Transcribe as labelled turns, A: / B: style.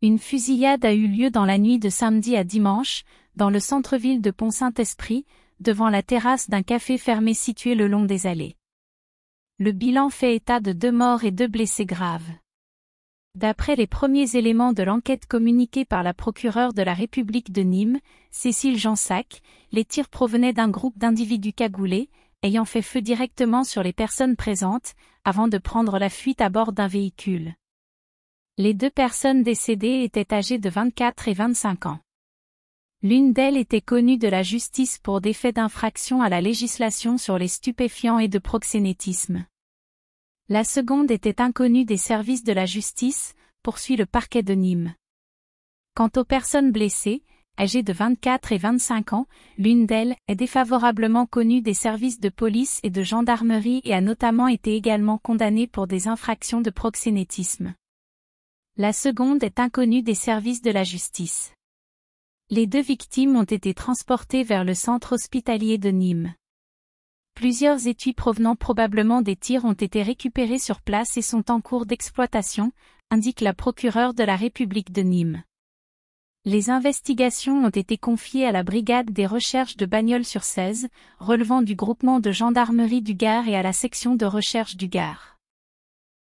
A: Une fusillade a eu lieu dans la nuit de samedi à dimanche, dans le centre-ville de Pont-Saint-Esprit, devant la terrasse d'un café fermé situé le long des allées. Le bilan fait état de deux morts et deux blessés graves. D'après les premiers éléments de l'enquête communiquée par la procureure de la République de Nîmes, Cécile Jansac, les tirs provenaient d'un groupe d'individus cagoulés, ayant fait feu directement sur les personnes présentes, avant de prendre la fuite à bord d'un véhicule. Les deux personnes décédées étaient âgées de 24 et 25 ans. L'une d'elles était connue de la justice pour des faits d'infraction à la législation sur les stupéfiants et de proxénétisme. La seconde était inconnue des services de la justice, poursuit le parquet de Nîmes. Quant aux personnes blessées, âgées de 24 et 25 ans, l'une d'elles est défavorablement connue des services de police et de gendarmerie et a notamment été également condamnée pour des infractions de proxénétisme. La seconde est inconnue des services de la justice. Les deux victimes ont été transportées vers le centre hospitalier de Nîmes. Plusieurs étuis provenant probablement des tirs ont été récupérés sur place et sont en cours d'exploitation, indique la procureure de la République de Nîmes. Les investigations ont été confiées à la brigade des recherches de Bagnols-sur-Cèze, relevant du groupement de gendarmerie du Gard et à la section de recherche du Gard.